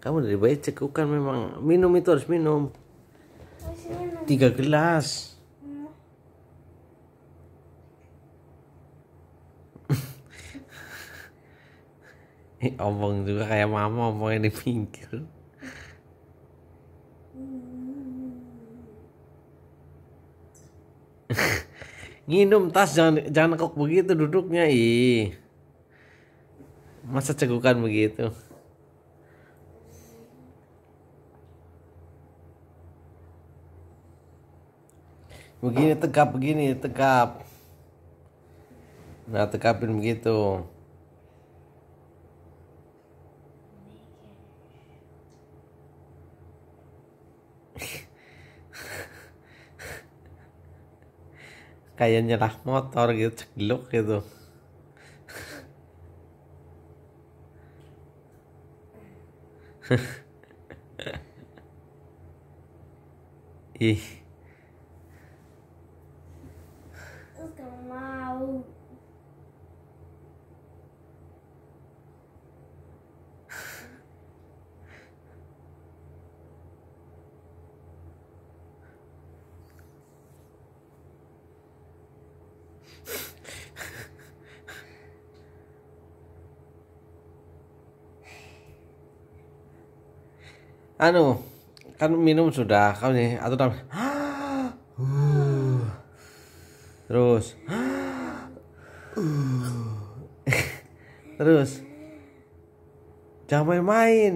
kamu dari bayi cekukan memang minum itu harus minum tiga gelas eh, omong juga kayak mama omongnya di pinggir nginum tas jangan jangan kok begitu duduknya ih masa cegukan begitu begini tekap begini tekap nah tekapin begitu kayak nyerah motor gitu cekluk gitu ih mau anu kan minum sudah kau nih atau tambah uh terus terus jangan main-main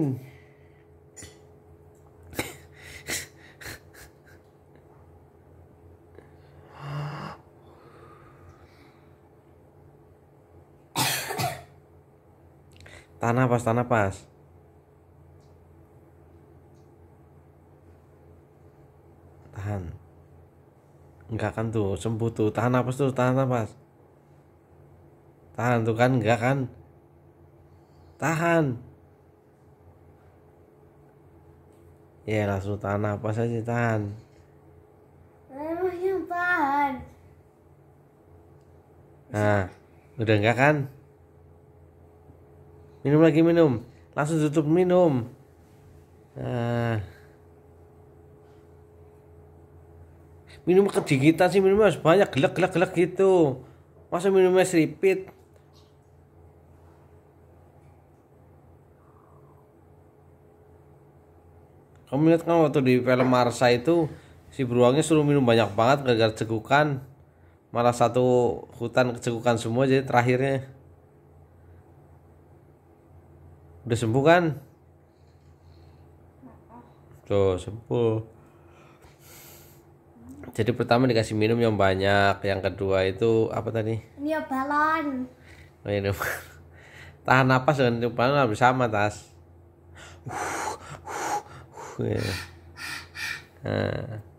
tanah pas tanah pas tahan enggak kan tuh sembuh tuh tahan nafas tuh tahan nafas tahan tuh kan enggak kan tahan ya langsung tahan nafas aja tahan tahan nah udah enggak kan minum lagi minum langsung tutup minum nah minum kedigitan sih minumnya harus banyak gelek gelek gelek gitu masa minumnya seripit kamu lihat kan waktu di film Marsa itu si beruangnya suruh minum banyak banget gara-gara cegukan malah satu hutan kecegukan semua jadi terakhirnya udah sembuh kan tuh sembuh jadi pertama dikasih minum yang banyak yang kedua itu apa tadi minum ya balon minum oh, tahan napas dengan tiup balon harus sama tas uh, uh, uh, yeah. nah.